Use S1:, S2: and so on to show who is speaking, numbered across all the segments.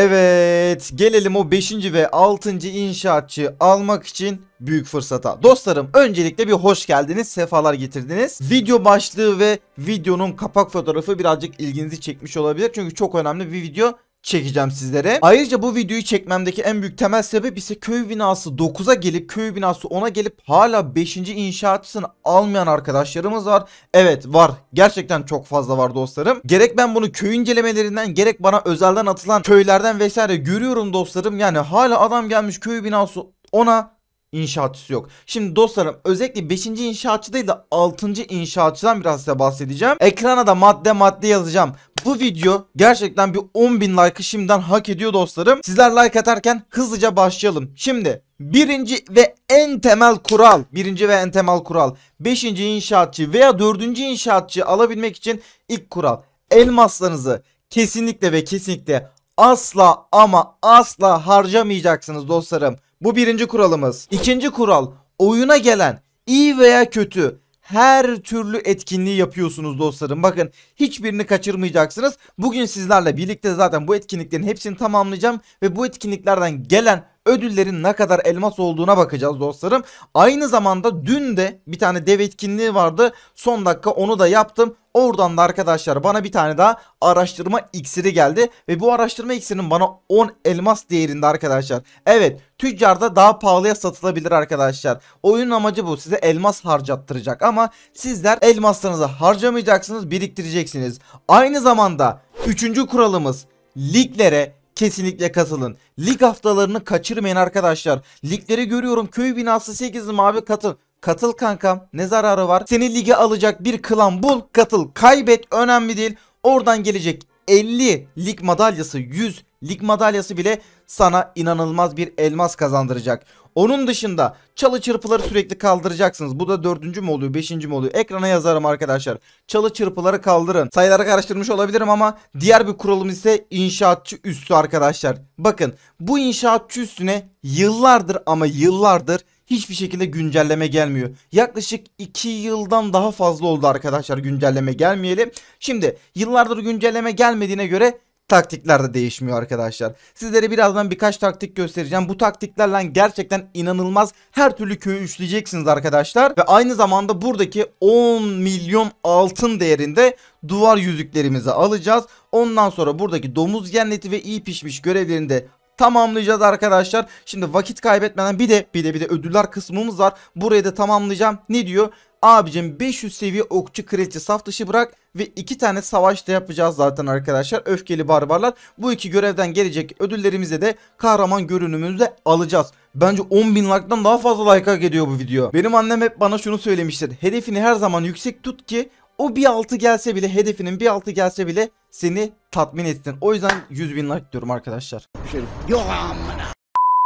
S1: Evet gelelim o 5. ve 6. inşaatçı almak için büyük fırsata. Dostlarım öncelikle bir hoş geldiniz, sefalar getirdiniz. Video başlığı ve videonun kapak fotoğrafı birazcık ilginizi çekmiş olabilir. Çünkü çok önemli bir video çekeceğim sizlere. Ayrıca bu videoyu çekmemdeki en büyük temel sebep ise köy binası 9'a gelip köy binası 10'a gelip hala 5. inşaatçısını almayan arkadaşlarımız var. Evet var. Gerçekten çok fazla var dostlarım. Gerek ben bunu köy incelemelerinden gerek bana özelden atılan köylerden vesaire görüyorum dostlarım. Yani hala adam gelmiş köy binası 10'a inşaatçısı yok. Şimdi dostlarım özellikle 5. inşaatçı değil de 6. inşaatçıdan biraz size bahsedeceğim. Ekrana da madde madde yazacağım. Bu video gerçekten bir 10.000 like'ı şimdiden hak ediyor dostlarım. Sizler like atarken hızlıca başlayalım. Şimdi birinci ve en temel kural, birinci ve en temel kural, beşinci inşaatçı veya dördüncü inşaatçı alabilmek için ilk kural. Elmaslarınızı kesinlikle ve kesinlikle asla ama asla harcamayacaksınız dostlarım. Bu birinci kuralımız. İkinci kural oyuna gelen iyi veya kötü her türlü etkinliği yapıyorsunuz dostlarım. Bakın hiçbirini kaçırmayacaksınız. Bugün sizlerle birlikte zaten bu etkinliklerin hepsini tamamlayacağım ve bu etkinliklerden gelen ödüllerin ne kadar elmas olduğuna bakacağız dostlarım. Aynı zamanda dün de bir tane dev etkinliği vardı. Son dakika onu da yaptım. Oradan da arkadaşlar bana bir tane daha araştırma iksiri geldi. Ve bu araştırma iksirinin bana 10 elmas değerinde arkadaşlar. Evet tüccarda daha pahalıya satılabilir arkadaşlar. Oyunun amacı bu size elmas harcattıracak ama sizler elmaslarınızı harcamayacaksınız biriktireceksiniz. Aynı zamanda 3. kuralımız liglere kesinlikle katılın. Lig haftalarını kaçırmayın arkadaşlar. Ligleri görüyorum köy binası 8'li mavi katıl. Katıl kankam ne zararı var? Seni lige alacak bir klan bul katıl kaybet önemli değil. Oradan gelecek 50 lig madalyası 100 lig madalyası bile sana inanılmaz bir elmas kazandıracak. Onun dışında çalı çırpıları sürekli kaldıracaksınız. Bu da dördüncü mü oluyor beşinci mi oluyor? Ekrana yazarım arkadaşlar. Çalı çırpıları kaldırın. Sayıları karıştırmış olabilirim ama diğer bir kuralım ise inşaatçı üstü arkadaşlar. Bakın bu inşaatçı üstüne yıllardır ama yıllardır hiçbir şekilde güncelleme gelmiyor. Yaklaşık 2 yıldan daha fazla oldu arkadaşlar güncelleme gelmeyeli. Şimdi yıllardır güncelleme gelmediğine göre taktikler de değişmiyor arkadaşlar. Sizlere birazdan birkaç taktik göstereceğim. Bu taktiklerle gerçekten inanılmaz her türlü köyü üçleyeceksiniz arkadaşlar. Ve aynı zamanda buradaki 10 milyon altın değerinde duvar yüzüklerimizi alacağız. Ondan sonra buradaki domuz yenneti ve iyi pişmiş görevlerinde tamamlayacağız arkadaşlar. Şimdi vakit kaybetmeden bir de bir de bir de ödüller kısmımız var. Burayı da tamamlayacağım. Ne diyor? Abicim 500 seviye okçu kraliçe saf dışı bırak ve iki tane savaş da yapacağız zaten arkadaşlar. Öfkeli barbarlar. Bu iki görevden gelecek ödüllerimize de kahraman görünümümüzü alacağız. Bence 10.000 like'dan daha fazla like hak ediyor bu video. Benim annem hep bana şunu söylemiştir. Hedefini her zaman yüksek tut ki o bir altı gelse bile hedefinin bir altı gelse bile seni tatmin etsin. O yüzden 100 bin like diyorum arkadaşlar.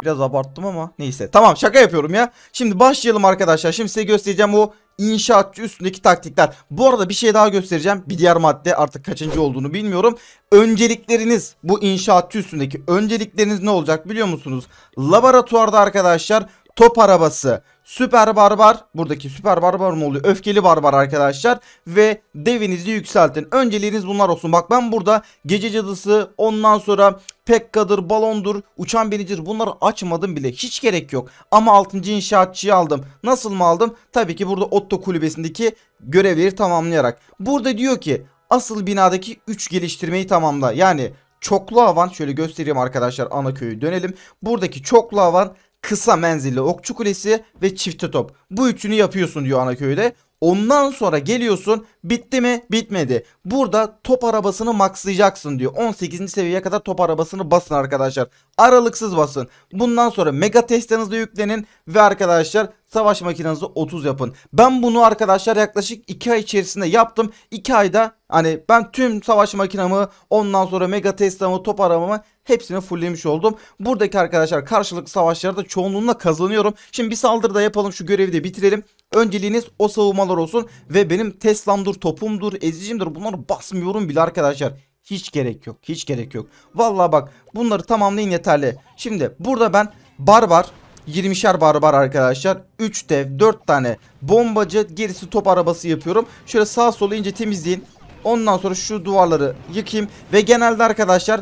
S1: Biraz abarttım ama neyse. Tamam şaka yapıyorum ya. Şimdi başlayalım arkadaşlar. Şimdi size göstereceğim o inşaatçı üstündeki taktikler. Bu arada bir şey daha göstereceğim. Bir diğer madde artık kaçıncı olduğunu bilmiyorum. Öncelikleriniz bu inşaatçı üstündeki öncelikleriniz ne olacak biliyor musunuz? Laboratuvarda arkadaşlar top arabası, süper barbar, buradaki süper barbar mı oluyor? Öfkeli barbar arkadaşlar ve devinizi yükseltin. Önceliğiniz bunlar olsun. Bak ben burada gece cadısı, ondan sonra Pekka'dır, balondur, uçan binicidir bunları açmadım bile. Hiç gerek yok. Ama 6. inşaatçıyı aldım. Nasıl mı aldım? Tabii ki burada Otto kulübesindeki görevleri tamamlayarak. Burada diyor ki asıl binadaki 3 geliştirmeyi tamamla. Yani çoklu havan şöyle göstereyim arkadaşlar ana köyü dönelim. Buradaki çoklu havan kısa menzilli okçu kulesi ve çifte top. Bu üçünü yapıyorsun diyor ana köyde. Ondan sonra geliyorsun bitti mi bitmedi. Burada top arabasını maxlayacaksın diyor. 18. seviyeye kadar top arabasını basın arkadaşlar. Aralıksız basın. Bundan sonra mega testanızda yüklenin ve arkadaşlar savaş makinenizi 30 yapın. Ben bunu arkadaşlar yaklaşık 2 ay içerisinde yaptım. 2 ayda hani ben tüm savaş makinamı ondan sonra mega testamı top arabamı Hepsini fulllemiş oldum. Buradaki arkadaşlar karşılıklı savaşlarda da kazanıyorum. Şimdi bir saldırıda yapalım şu görevi de bitirelim. Önceliğiniz o savunmalar olsun ve benim Tesla'mdur, topumdur, ezicimdir bunları basmıyorum bile arkadaşlar. Hiç gerek yok. Hiç gerek yok. Vallahi bak bunları tamamlayın yeterli. Şimdi burada ben barbar 20'şer barbar arkadaşlar. 3 dev 4 tane bombacı gerisi top arabası yapıyorum. Şöyle sağ solu ince temizleyin. Ondan sonra şu duvarları yıkayım. Ve genelde arkadaşlar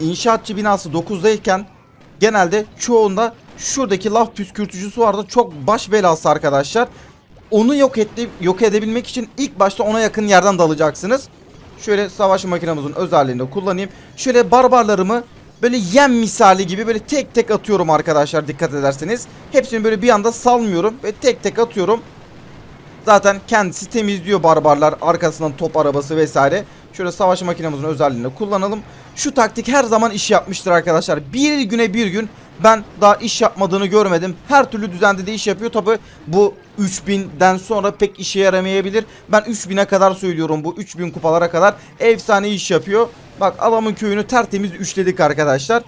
S1: inşaatçı binası 9'dayken genelde çoğunda şuradaki laf püskürtücüsü vardı. Çok baş belası arkadaşlar. Onu yok, etti, yok edebilmek için ilk başta ona yakın yerden dalacaksınız. Şöyle savaş makinamızın özelliğini kullanayım. Şöyle barbarlarımı böyle yem misali gibi böyle tek tek atıyorum arkadaşlar dikkat ederseniz. Hepsini böyle bir anda salmıyorum ve tek tek atıyorum. Zaten kendisi temizliyor barbarlar arkasından top arabası vesaire. Şöyle savaş makinemizin özelliğini kullanalım. Şu taktik her zaman iş yapmıştır arkadaşlar. Bir güne bir gün ben daha iş yapmadığını görmedim. Her türlü düzende de iş yapıyor. Tabi bu 3000'den sonra pek işe yaramayabilir. Ben 3000'e kadar söylüyorum bu 3000 kupalara kadar efsane iş yapıyor. Bak adamın köyünü tertemiz üçledik arkadaşlar.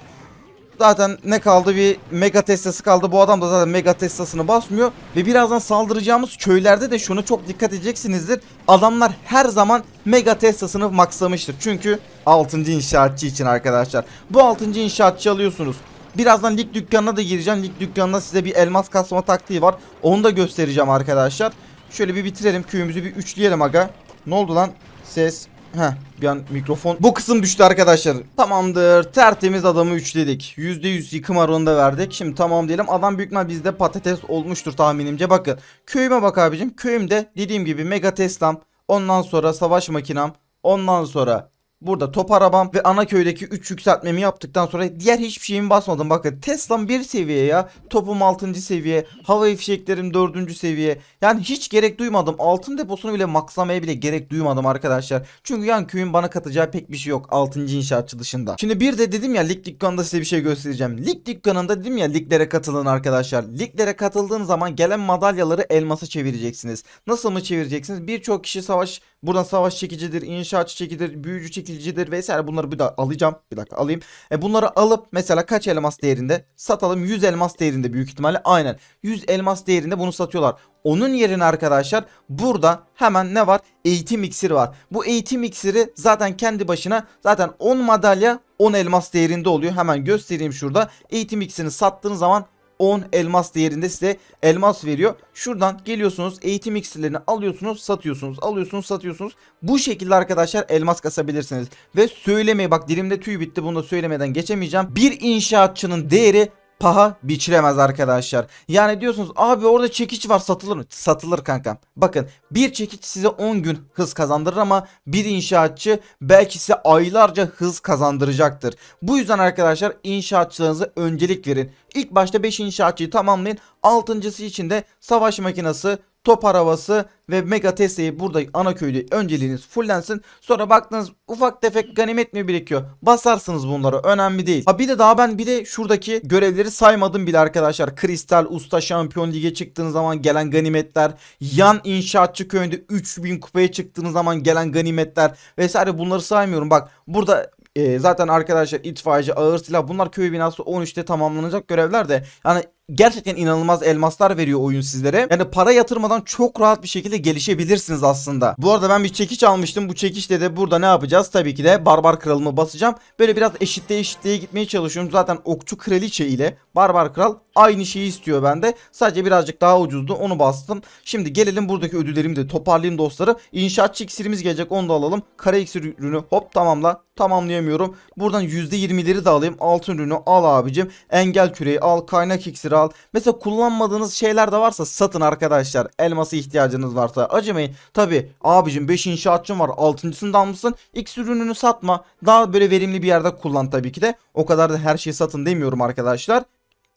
S1: Zaten ne kaldı bir mega testası kaldı. Bu adam da zaten mega testasını basmıyor. Ve birazdan saldıracağımız köylerde de şuna çok dikkat edeceksinizdir. Adamlar her zaman mega testasını maksamıştır. Çünkü 6. inşaatçı için arkadaşlar. Bu 6. inşaatçı alıyorsunuz. Birazdan lig dükkanına da gireceğim. Lig dükkanında size bir elmas kasma taktiği var. Onu da göstereceğim arkadaşlar. Şöyle bir bitirelim köyümüzü bir üçleyelim aga. Ne oldu lan? Ses Heh bir an mikrofon. Bu kısım düştü arkadaşlar. Tamamdır. Tertemiz adamı üçledik. yüz yıkım oranında verdik. Şimdi tamam diyelim. Adam büyük mal bizde patates olmuştur tahminimce. Bakın köyüme bak abicim. Köyümde dediğim gibi mega teslam. Ondan sonra savaş makinam. Ondan sonra Burada top arabam ve ana köydeki 3 yükseltmemi yaptıktan sonra diğer hiçbir şeyimi basmadım. Bakın Tesla'm 1 seviye ya. Topum 6. seviye. Hava ifşeklerim 4. seviye. Yani hiç gerek duymadım. Altın deposunu bile maksamaya bile gerek duymadım arkadaşlar. Çünkü yan köyün bana katacağı pek bir şey yok. 6. inşaatçı dışında. Şimdi bir de dedim ya lig dükkanında size bir şey göstereceğim. Lig dükkanında dedim ya liglere katılın arkadaşlar. Liglere katıldığın zaman gelen madalyaları elmasa çevireceksiniz. Nasıl mı çevireceksiniz? Birçok kişi savaş buradan savaş çekicidir, inşaatçı çekicidir büyücü çekidir çekilicidir vesaire bunları bir daha alacağım. Bir dakika alayım. E bunları alıp mesela kaç elmas değerinde satalım? 100 elmas değerinde büyük ihtimalle aynen. 100 elmas değerinde bunu satıyorlar. Onun yerine arkadaşlar burada hemen ne var? Eğitim iksiri var. Bu eğitim iksiri zaten kendi başına zaten 10 madalya 10 elmas değerinde oluyor. Hemen göstereyim şurada. Eğitim iksirini sattığın zaman 10 elmas değerinde size elmas veriyor. Şuradan geliyorsunuz eğitim iksirlerini alıyorsunuz satıyorsunuz alıyorsunuz satıyorsunuz. Bu şekilde arkadaşlar elmas kasabilirsiniz. Ve söylemeyi bak dilimde tüy bitti bunu da söylemeden geçemeyeceğim. Bir inşaatçının değeri paha biçilemez arkadaşlar. Yani diyorsunuz abi orada çekiç var satılır mı? Satılır kanka. Bakın bir çekiç size 10 gün hız kazandırır ama bir inşaatçı belki size aylarca hız kazandıracaktır. Bu yüzden arkadaşlar inşaatçılarınızı öncelik verin. İlk başta 5 inşaatçıyı tamamlayın. 6.sı için de savaş makinası top arabası ve mega Tesla'yı burada ana köyde önceliğiniz fullensin. Sonra baktınız ufak tefek ganimet mi birikiyor? Basarsınız bunları önemli değil. Ha bir de daha ben bir de şuradaki görevleri saymadım bile arkadaşlar. Kristal Usta Şampiyon Lig'e çıktığınız zaman gelen ganimetler. Yan inşaatçı köyünde 3000 kupaya çıktığınız zaman gelen ganimetler vesaire bunları saymıyorum. Bak burada e, zaten arkadaşlar itfaiyeci, ağır silah bunlar köy binası 13'te tamamlanacak görevler de yani gerçekten inanılmaz elmaslar veriyor oyun sizlere. Yani para yatırmadan çok rahat bir şekilde gelişebilirsiniz aslında. Bu arada ben bir çekiç almıştım. Bu çekiçle de burada ne yapacağız? Tabii ki de barbar kralımı basacağım. Böyle biraz eşitleye eşitleye gitmeye çalışıyorum. Zaten okçu kraliçe ile barbar kral aynı şeyi istiyor bende. Sadece birazcık daha ucuzdu. Onu bastım. Şimdi gelelim buradaki ödüllerimi de toparlayayım dostları. İnşaatçı iksirimiz gelecek. Onu da alalım. Kara iksir ürünü hop tamamla. Tamamlayamıyorum. Buradan %20'leri de alayım. Altın ürünü al abicim. Engel küreği al. Kaynak iksiri şeyleri al. Mesela kullanmadığınız şeyler de varsa satın arkadaşlar. Elması ihtiyacınız varsa acımayın. Tabi abicim 5 inşaatçın var 6.sında mısın? X ürününü satma. Daha böyle verimli bir yerde kullan tabii ki de. O kadar da her şeyi satın demiyorum arkadaşlar.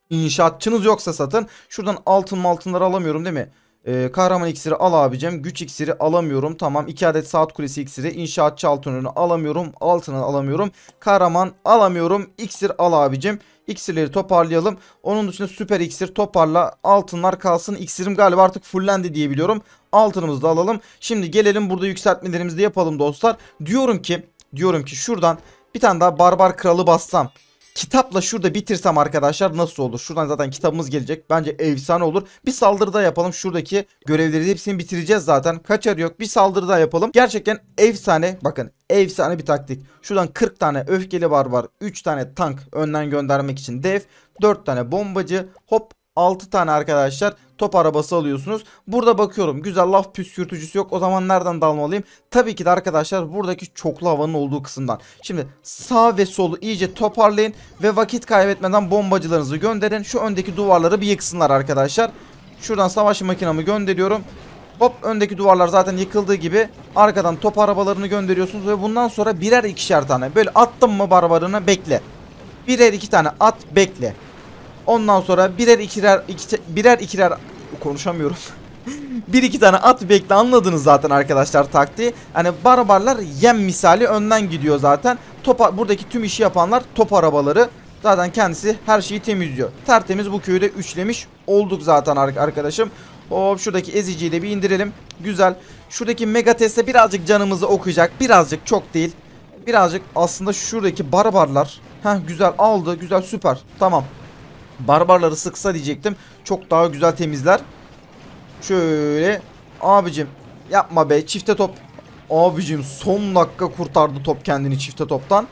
S1: İnşaatçınız yoksa satın. Şuradan altın altınları alamıyorum değil mi? Ee, kahraman iksiri al abicem. Güç iksiri alamıyorum. Tamam 2 adet saat kulesi iksiri. İnşaatçı altın ürünü alamıyorum. Altını alamıyorum. Kahraman alamıyorum. İksir al abicim. İksirleri toparlayalım. Onun dışında süper iksir toparla. Altınlar kalsın. İksirim galiba artık fullendi diye biliyorum. Altınımızı da alalım. Şimdi gelelim burada yükseltmelerimizi de yapalım dostlar. Diyorum ki diyorum ki şuradan bir tane daha barbar kralı bassam kitapla şurada bitirsem arkadaşlar nasıl olur? Şuradan zaten kitabımız gelecek. Bence efsane olur. Bir saldırı saldırıda yapalım. Şuradaki görevleri hepsini bitireceğiz zaten. Kaçar yok. Bir saldırı saldırıda yapalım. Gerçekten efsane. Bakın efsane bir taktik. Şuradan 40 tane öfkeli barbar, 3 tane tank önden göndermek için def, 4 tane bombacı. Hop 6 tane arkadaşlar top arabası alıyorsunuz. Burada bakıyorum güzel laf püskürtücüsü yok. O zaman nereden dalmalıyım? Tabii ki de arkadaşlar buradaki çoklu havanın olduğu kısımdan. Şimdi sağ ve solu iyice toparlayın ve vakit kaybetmeden bombacılarınızı gönderin. Şu öndeki duvarları bir yıksınlar arkadaşlar. Şuradan savaş makinamı gönderiyorum. Hop öndeki duvarlar zaten yıkıldığı gibi arkadan top arabalarını gönderiyorsunuz ve bundan sonra birer ikişer tane böyle attım mı barbarını bekle. Birer iki tane at bekle. Ondan sonra birer ikirer iki, birer ikirer konuşamıyorum. bir iki tane at bekle anladınız zaten arkadaşlar taktiği. Hani barbarlar yem misali önden gidiyor zaten. Top, buradaki tüm işi yapanlar top arabaları. Zaten kendisi her şeyi temizliyor. Tertemiz bu köyde de üçlemiş olduk zaten arkadaşım. Hop şuradaki eziciyi de bir indirelim. Güzel. Şuradaki Megatest'e birazcık canımızı okuyacak. Birazcık çok değil. Birazcık aslında şuradaki barbarlar. Heh güzel aldı. Güzel süper. Tamam barbarları sıksa diyecektim. Çok daha güzel temizler. Şöyle. Abicim yapma be çifte top. Abicim son dakika kurtardı top kendini çifte toptan.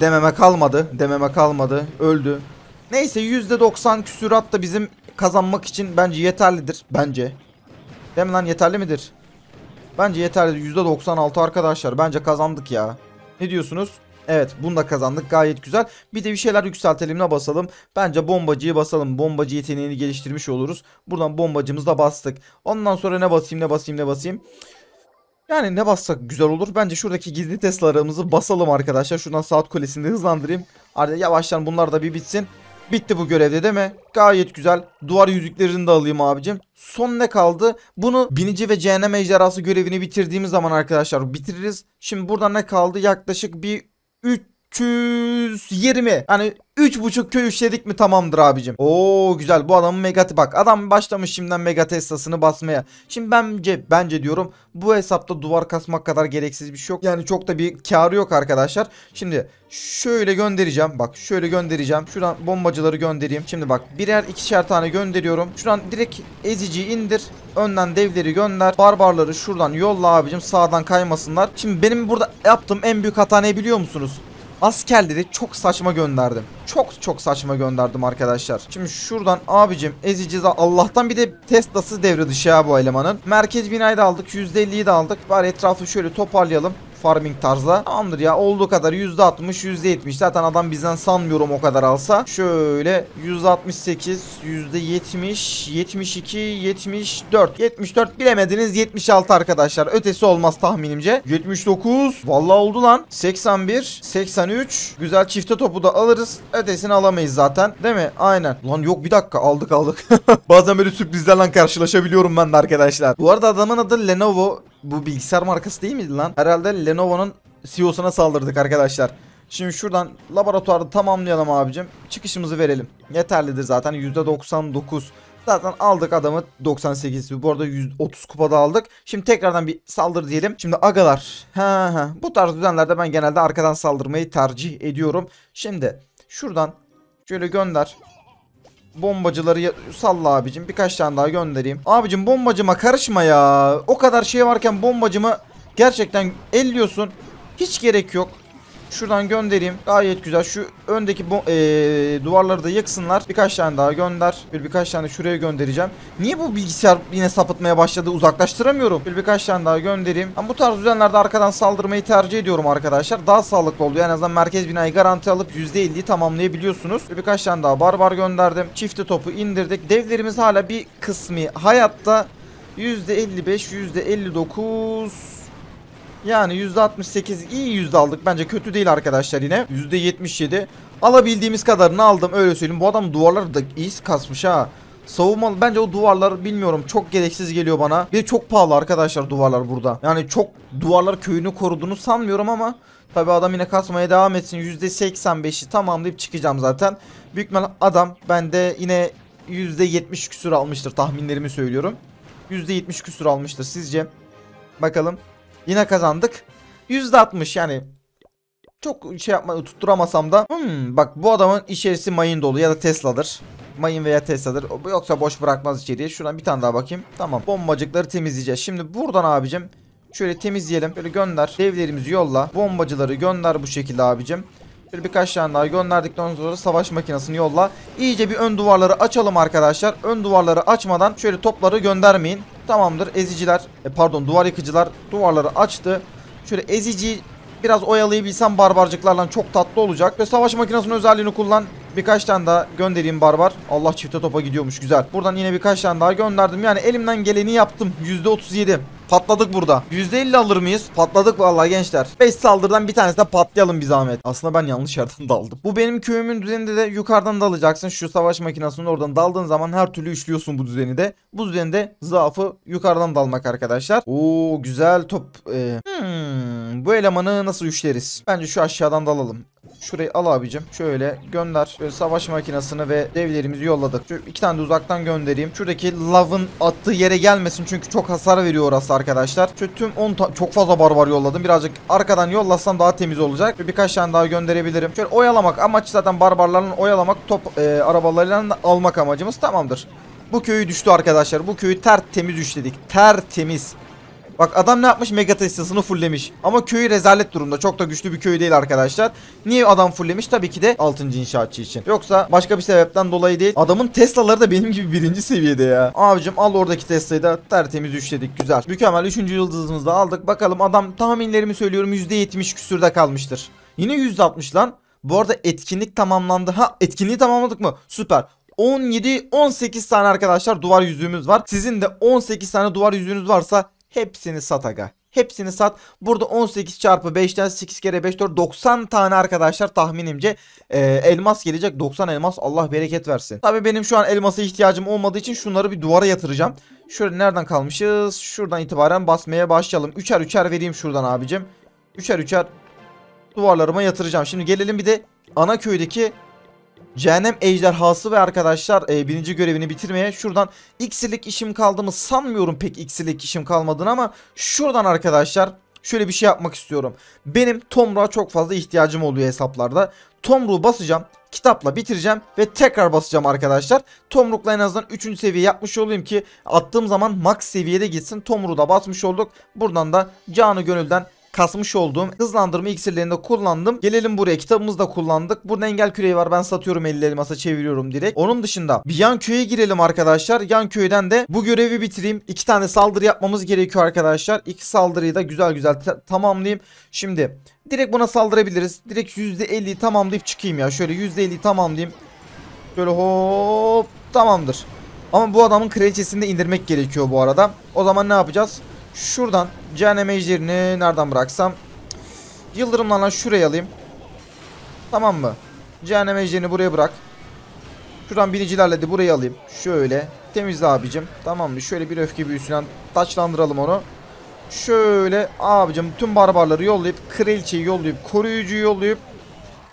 S1: Dememe kalmadı. Dememe kalmadı. Öldü. Neyse %90 küsürat da bizim kazanmak için bence yeterlidir. Bence. Değil mi lan yeterli midir? Bence yeterlidir. %96 arkadaşlar. Bence kazandık ya. Ne diyorsunuz? Evet bunu da kazandık gayet güzel. Bir de bir şeyler yükseltelim ne basalım. Bence bombacıyı basalım. Bombacı yeteneğini geliştirmiş oluruz. Buradan bombacımızı da bastık. Ondan sonra ne basayım ne basayım ne basayım. Yani ne bassak güzel olur. Bence şuradaki gizli Tesla'larımızı basalım arkadaşlar. Şuradan saat kulesini de hızlandırayım. Artık yavaştan bunlar da bir bitsin. Bitti bu görevde değil mi? Gayet güzel. Duvar yüzüklerini de alayım abicim. Son ne kaldı? Bunu binici ve cehennem ejderhası görevini bitirdiğimiz zaman arkadaşlar bitiririz. Şimdi burada ne kaldı? Yaklaşık bir 3 320. Hani 3.5 köy işledik mi tamamdır abicim. Oo güzel bu adamın megati bak. Adam başlamış şimdiden mega esasını basmaya. Şimdi bence bence diyorum bu hesapta duvar kasmak kadar gereksiz bir şey yok. Yani çok da bir karı yok arkadaşlar. Şimdi şöyle göndereceğim. Bak şöyle göndereceğim. Şuradan bombacıları göndereyim. Şimdi bak birer ikişer tane gönderiyorum. Şuradan direkt ezici indir. Önden devleri gönder. Barbarları şuradan yolla abicim. Sağdan kaymasınlar. Şimdi benim burada yaptığım en büyük hata ne biliyor musunuz? Askerleri çok saçma gönderdim. Çok çok saçma gönderdim arkadaşlar. Şimdi şuradan abicim ezeceğiz. Allah'tan bir de Tesla'sı devre dışı ya bu elemanın. Merkez binayı da aldık. %50'yi de aldık. Bari etrafı şöyle toparlayalım farming tarzda. Tamamdır ya olduğu kadar %60 %70 zaten adam bizden sanmıyorum o kadar alsa. Şöyle %68 %70 72 74 74 bilemediniz 76 arkadaşlar. Ötesi olmaz tahminimce. 79 valla oldu lan. 81 83 güzel çifte topu da alırız. Ötesini alamayız zaten. Değil mi? Aynen. Lan yok bir dakika aldık aldık. Bazen böyle sürprizlerle karşılaşabiliyorum ben de arkadaşlar. Bu arada adamın adı Lenovo bu bilgisayar markası değil miydi lan? Herhalde Lenovo'nun CEO'suna saldırdık arkadaşlar. Şimdi şuradan laboratuvarı tamamlayalım abicim. Çıkışımızı verelim. Yeterlidir zaten %99. Zaten aldık adamı 98. Bu arada 130 kupada aldık. Şimdi tekrardan bir saldır diyelim. Şimdi agalar. Ha ha. Bu tarz düzenlerde ben genelde arkadan saldırmayı tercih ediyorum. Şimdi şuradan şöyle gönder bombacıları salla abicim. Birkaç tane daha göndereyim. Abicim bombacıma karışma ya. O kadar şey varken bombacımı gerçekten elliyorsun. Hiç gerek yok. Şuradan göndereyim. Gayet güzel. Şu öndeki bu, e, duvarları da yıksınlar. Birkaç tane daha gönder. Bir birkaç tane şuraya göndereceğim. Niye bu bilgisayar yine sapıtmaya başladı? Uzaklaştıramıyorum. Bir birkaç tane daha göndereyim. Ben bu tarz düzenlerde arkadan saldırmayı tercih ediyorum arkadaşlar. Daha sağlıklı oluyor. En azından merkez binayı garanti alıp %50'yi tamamlayabiliyorsunuz. Bir birkaç tane daha barbar gönderdim. Çifte topu indirdik. Devlerimiz hala bir kısmı hayatta. %55, %59 yani %68 iyi yüzde aldık. Bence kötü değil arkadaşlar yine. %77. Alabildiğimiz kadarını aldım öyle söyleyeyim. Bu adam duvarları da iyi kasmış ha. Savunma bence o duvarlar bilmiyorum çok gereksiz geliyor bana. Bir de çok pahalı arkadaşlar duvarlar burada. Yani çok duvarlar köyünü koruduğunu sanmıyorum ama tabi adam yine kasmaya devam etsin. %85'i tamamlayıp çıkacağım zaten. Büyük adam bende yine %70 küsür almıştır tahminlerimi söylüyorum. %70 küsür almıştır sizce. Bakalım. Yine kazandık. %60 yani çok şey yapma tutturamasam da hmm, bak bu adamın içerisi mayın dolu ya da Tesla'dır. Mayın veya Tesla'dır. Yoksa boş bırakmaz içeriye. Şuradan bir tane daha bakayım. Tamam. Bombacıkları temizleyeceğiz. Şimdi buradan abicim şöyle temizleyelim. Böyle gönder. Devlerimizi yolla. Bombacıları gönder bu şekilde abicim. Şöyle birkaç tane daha gönderdikten sonra savaş makinesini yolla. İyice bir ön duvarları açalım arkadaşlar. Ön duvarları açmadan şöyle topları göndermeyin. Tamamdır eziciler e, pardon duvar yıkıcılar duvarları açtı. Şöyle ezici biraz oyalayabilsem barbarcıklarla çok tatlı olacak. Ve savaş makinesinin özelliğini kullan. Birkaç tane daha göndereyim barbar. Allah çifte topa gidiyormuş güzel. Buradan yine birkaç tane daha gönderdim. Yani elimden geleni yaptım. %37. Patladık burada. %50 alır mıyız? Patladık vallahi gençler. 5 saldırıdan bir tanesi de patlayalım bir zahmet. Aslında ben yanlış yerden daldım. Bu benim köyümün düzeninde de yukarıdan dalacaksın. Şu savaş makinesinin oradan daldığın zaman her türlü üçlüyorsun bu düzeni de. Bu düzende de zaafı yukarıdan dalmak arkadaşlar. Oo güzel top. Ee, hmm, bu elemanı nasıl üçleriz? Bence şu aşağıdan dalalım. Şurayı al abicim. Şöyle gönder. Şöyle savaş makinesini ve devlerimizi yolladık. Şu iki tane de uzaktan göndereyim. Şuradaki lavın attığı yere gelmesin. Çünkü çok hasar veriyor orası arkadaşlar. Şu tüm 10 çok fazla barbar yolladım. Birazcık arkadan yollasam daha temiz olacak. Şöyle birkaç tane daha gönderebilirim. Şöyle oyalamak. Amaç zaten barbarların oyalamak. Top e, arabalarıyla almak amacımız. Tamamdır. Bu köyü düştü arkadaşlar. Bu köyü tertemiz düşledik. Tertemiz. Bak adam ne yapmış? Mega testisini fulllemiş. Ama köyü rezalet durumda. Çok da güçlü bir köy değil arkadaşlar. Niye adam fulllemiş? Tabii ki de 6. inşaatçı için. Yoksa başka bir sebepten dolayı değil. Adamın Tesla'ları da benim gibi birinci seviyede ya. Abicim al oradaki Tesla'yı da tertemiz üçledik. Güzel. Mükemmel 3. yıldızımızı da aldık. Bakalım adam tahminlerimi söylüyorum %70 küsürde kalmıştır. Yine %60 lan. Bu arada etkinlik tamamlandı. Ha etkinliği tamamladık mı? Süper. 17-18 tane arkadaşlar duvar yüzüğümüz var. Sizin de 18 tane duvar yüzüğünüz varsa Hepsini sat aga. Hepsini sat. Burada 18 çarpı 5'ten 8 kere 5 4 90 tane arkadaşlar tahminimce e, elmas gelecek. 90 elmas Allah bereket versin. Tabii benim şu an elmasa ihtiyacım olmadığı için şunları bir duvara yatıracağım. Şöyle nereden kalmışız? Şuradan itibaren basmaya başlayalım. Üçer üçer vereyim şuradan abicim. Üçer üçer duvarlarıma yatıracağım. Şimdi gelelim bir de ana köydeki Cehennem ejderhası ve arkadaşlar e, birinci görevini bitirmeye şuradan iksirlik işim kaldı mı sanmıyorum pek iksirlik işim kalmadığını ama şuradan arkadaşlar şöyle bir şey yapmak istiyorum. Benim Tomruğa çok fazla ihtiyacım oluyor hesaplarda. Tomruğu basacağım. Kitapla bitireceğim ve tekrar basacağım arkadaşlar. Tomrukla en azından 3. seviye yapmış olayım ki attığım zaman max seviyede gitsin. Tomruğu da basmış olduk. Buradan da canı gönülden kasmış olduğum hızlandırma iksirlerini de kullandım. Gelelim buraya kitabımızı da kullandık. Burada engel küreği var ben satıyorum 50 elmasa çeviriyorum direkt. Onun dışında bir yan köye girelim arkadaşlar. Yan köyden de bu görevi bitireyim. İki tane saldırı yapmamız gerekiyor arkadaşlar. İki saldırıyı da güzel güzel tamamlayayım. Şimdi direkt buna saldırabiliriz. Direkt %50'yi tamamlayıp çıkayım ya. Şöyle %50'yi tamamlayayım. Şöyle hop tamamdır. Ama bu adamın kraliçesini de indirmek gerekiyor bu arada. O zaman ne yapacağız? Şuradan cehennem ejderini nereden bıraksam. Yıldırımlarla şuraya alayım. Tamam mı? Cehennem ejderini buraya bırak. Şuradan binicilerle de burayı alayım. Şöyle. Temizle abicim. Tamam mı? Şöyle bir öfke büyüsüyle taçlandıralım onu. Şöyle abicim tüm barbarları yollayıp kraliçeyi yollayıp koruyucuyu yollayıp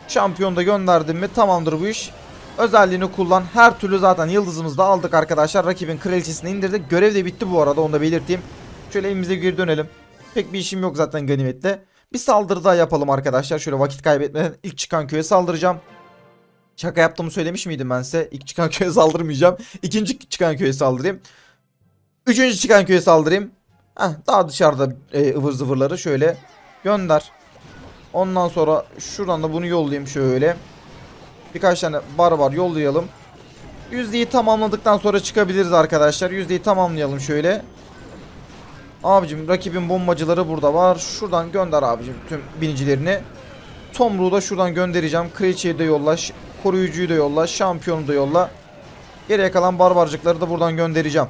S1: şampiyonu da gönderdim mi tamamdır bu iş. Özelliğini kullan. Her türlü zaten yıldızımızı da aldık arkadaşlar. Rakibin kraliçesini indirdik. Görev de bitti bu arada onu da belirteyim şöyle evimize geri dönelim. Pek bir işim yok zaten ganimette. Bir saldırı daha yapalım arkadaşlar. Şöyle vakit kaybetmeden ilk çıkan köye saldıracağım. Şaka yaptığımı söylemiş miydim ben size? İlk çıkan köye saldırmayacağım. İkinci çıkan köye saldırayım. Üçüncü çıkan köye saldırayım. Heh, daha dışarıda e, ıvır zıvırları şöyle gönder. Ondan sonra şuradan da bunu yollayayım şöyle. Birkaç tane barbar yollayalım. Yüzdeyi tamamladıktan sonra çıkabiliriz arkadaşlar. Yüzdeyi tamamlayalım şöyle. Abicim rakibin bombacıları burada var. Şuradan gönder abicim tüm binicilerini. Tomruğu da şuradan göndereceğim. Kraliçeyi da yolla. Koruyucuyu da yolla. Şampiyonu da yolla. Geriye kalan barbarcıkları da buradan göndereceğim.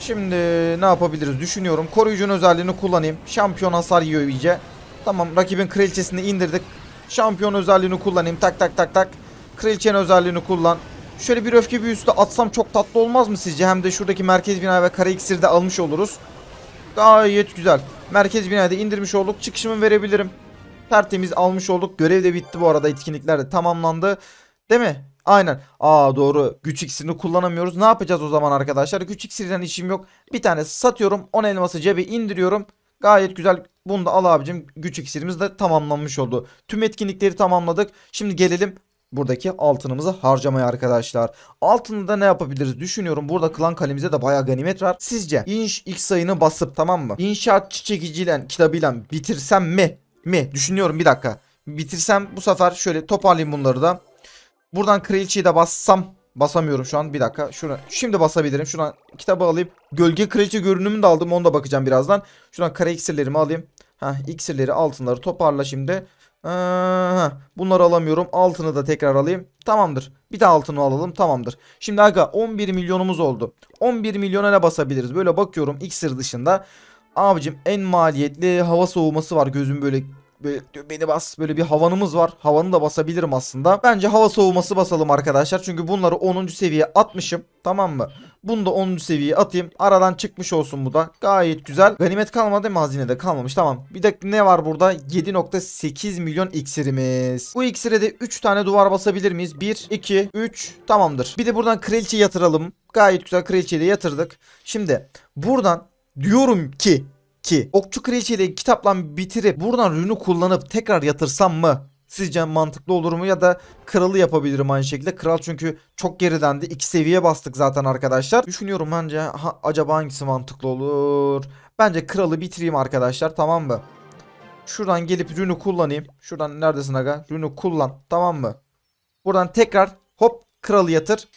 S1: Şimdi ne yapabiliriz düşünüyorum. Koruyucunun özelliğini kullanayım. Şampiyon hasar yiyor iyice. Tamam rakibin kraliçesini indirdik. Şampiyon özelliğini kullanayım. Tak tak tak tak. Kraliçenin özelliğini kullan. Şöyle bir öfke büyüsü de atsam çok tatlı olmaz mı sizce? Hem de şuradaki merkez bina ve kara iksiri de almış oluruz. Gayet güzel. Merkez binada indirmiş olduk. Çıkışımı verebilirim. Tertemiz almış olduk. Görev de bitti bu arada. Etkinlikler de tamamlandı. Değil mi? Aynen. Aa doğru. Güç iksirini kullanamıyoruz. Ne yapacağız o zaman arkadaşlar? Güç iksirinden işim yok. Bir tane satıyorum. 10 elması cebe indiriyorum. Gayet güzel. Bunu da al abicim. Güç iksirimiz de tamamlanmış oldu. Tüm etkinlikleri tamamladık. Şimdi gelelim buradaki altınımızı harcamaya arkadaşlar. Altını da ne yapabiliriz düşünüyorum. Burada klan kalemize de bayağı ganimet var. Sizce inş ilk sayını basıp tamam mı? İnşaatçı çekiciyle kitabıyla bitirsem mi? Mi? Düşünüyorum bir dakika. Bitirsem bu sefer şöyle toparlayayım bunları da. Buradan kraliçeyi de bassam. Basamıyorum şu an bir dakika. Şuna, şimdi basabilirim. Şuradan kitabı alayım. Gölge kraliçe görünümünü de aldım. Onu da bakacağım birazdan. Şuradan kare iksirlerimi alayım. Heh, iksirleri altınları toparla şimdi. Aha, bunları alamıyorum. Altını da tekrar alayım. Tamamdır. Bir de altını alalım. Tamamdır. Şimdi aga 11 milyonumuz oldu. 11 milyona ne basabiliriz? Böyle bakıyorum iksir dışında. Abicim en maliyetli hava soğuması var gözüm böyle beni bas böyle bir havanımız var. Havanı da basabilirim aslında. Bence hava soğuması basalım arkadaşlar. Çünkü bunları 10. seviyeye atmışım. Tamam mı? Bunu da 10. seviyeye atayım. Aradan çıkmış olsun bu da. Gayet güzel. Ganimet kalmadı mı? Hazinede kalmamış. Tamam. Bir de ne var burada? 7.8 milyon iksirimiz. Bu iksire de 3 tane duvar basabilir miyiz? 1, 2, 3. Tamamdır. Bir de buradan kraliçe yatıralım. Gayet güzel kraliçeyi de yatırdık. Şimdi buradan diyorum ki ki okçu kraliçeyle kitaplan bitirip buradan rünü kullanıp tekrar yatırsam mı? Sizce mantıklı olur mu ya da kralı yapabilirim aynı şekilde. Kral çünkü çok geriden de iki seviye bastık zaten arkadaşlar. Düşünüyorum bence ha, acaba hangisi mantıklı olur? Bence kralı bitireyim arkadaşlar tamam mı? Şuradan gelip rünü kullanayım. Şuradan neredesin aga? Rünü kullan tamam mı? Buradan tekrar hop kralı yatır.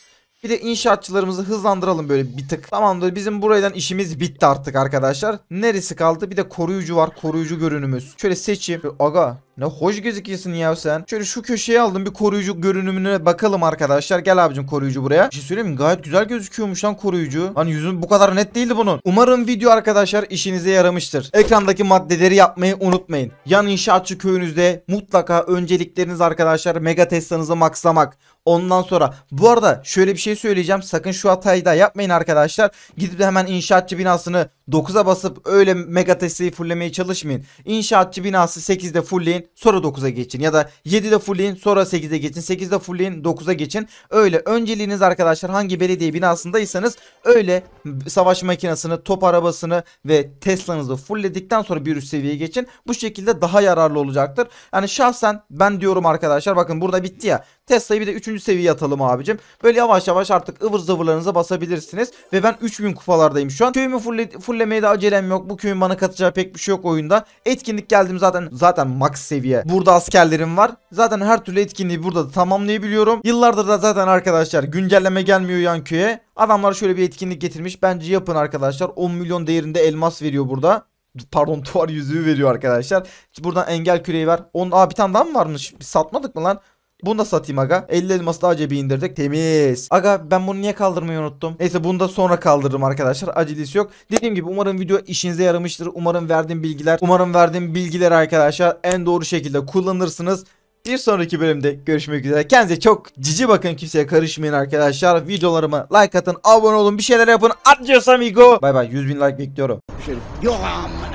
S1: Bir de inşaatçılarımızı hızlandıralım böyle bir tık. Tamamdır bizim buradan işimiz bitti artık arkadaşlar. Neresi kaldı? Bir de koruyucu var. Koruyucu görünümüz. Şöyle seçeyim. Şöyle, aga ne hoş gözüküyorsun ya sen. Şöyle şu köşeye aldım bir koruyucu görünümüne bakalım arkadaşlar. Gel abicim koruyucu buraya. Bir şey söyleyeyim mi? Gayet güzel gözüküyormuş lan koruyucu. Hani yüzün bu kadar net değildi bunun. Umarım video arkadaşlar işinize yaramıştır. Ekrandaki maddeleri yapmayı unutmayın. Yan inşaatçı köyünüzde mutlaka öncelikleriniz arkadaşlar mega testanızı maksamak. Ondan sonra bu arada şöyle bir şey söyleyeceğim. Sakın şu hatayı da yapmayın arkadaşlar. Gidip de hemen inşaatçı binasını 9'a basıp öyle mega testi fullemeye çalışmayın. İnşaatçı binası 8'de fullleyin fullleyin sonra 9'a geçin ya da 7'de fullleyin sonra 8'e geçin 8'de fullleyin 9'a geçin. Öyle önceliğiniz arkadaşlar hangi belediye binasındaysanız öyle savaş makinesini, top arabasını ve Tesla'nızı fullledikten sonra bir üst seviyeye geçin. Bu şekilde daha yararlı olacaktır. Yani şahsen ben diyorum arkadaşlar bakın burada bitti ya Tesla'yı bir de 3. seviye atalım abicim. Böyle yavaş yavaş artık ıvır zıvırlarınıza basabilirsiniz. Ve ben 3000 kufalardayım şu an. Köyümü fulle, fullemeye de acelem yok. Bu köyün bana katacağı pek bir şey yok oyunda. Etkinlik geldim zaten zaten max seviye. Burada askerlerim var. Zaten her türlü etkinliği burada da tamamlayabiliyorum. Yıllardır da zaten arkadaşlar güncelleme gelmiyor yan köye. Adamlar şöyle bir etkinlik getirmiş. Bence yapın arkadaşlar. 10 milyon değerinde elmas veriyor burada pardon tuvar yüzüğü veriyor arkadaşlar. Buradan engel küreği ver. On, aa bir tane daha mı varmış? Biz satmadık mı lan? Bunu da satayım aga. 50 elması daha cebi indirdik. Temiz. Aga ben bunu niye kaldırmayı unuttum? Neyse bunu da sonra kaldırırım arkadaşlar. acilisi yok. Dediğim gibi umarım video işinize yaramıştır. Umarım verdiğim bilgiler, umarım verdiğim bilgiler arkadaşlar en doğru şekilde kullanırsınız. Bir sonraki bölümde görüşmek üzere. Kendinize çok cici bakın. Kimseye karışmayın arkadaşlar. Videolarımı like atın, abone olun, bir şeyler yapın. Adios amigo. Bay bay. 100 bin like bekliyorum. Yok ama.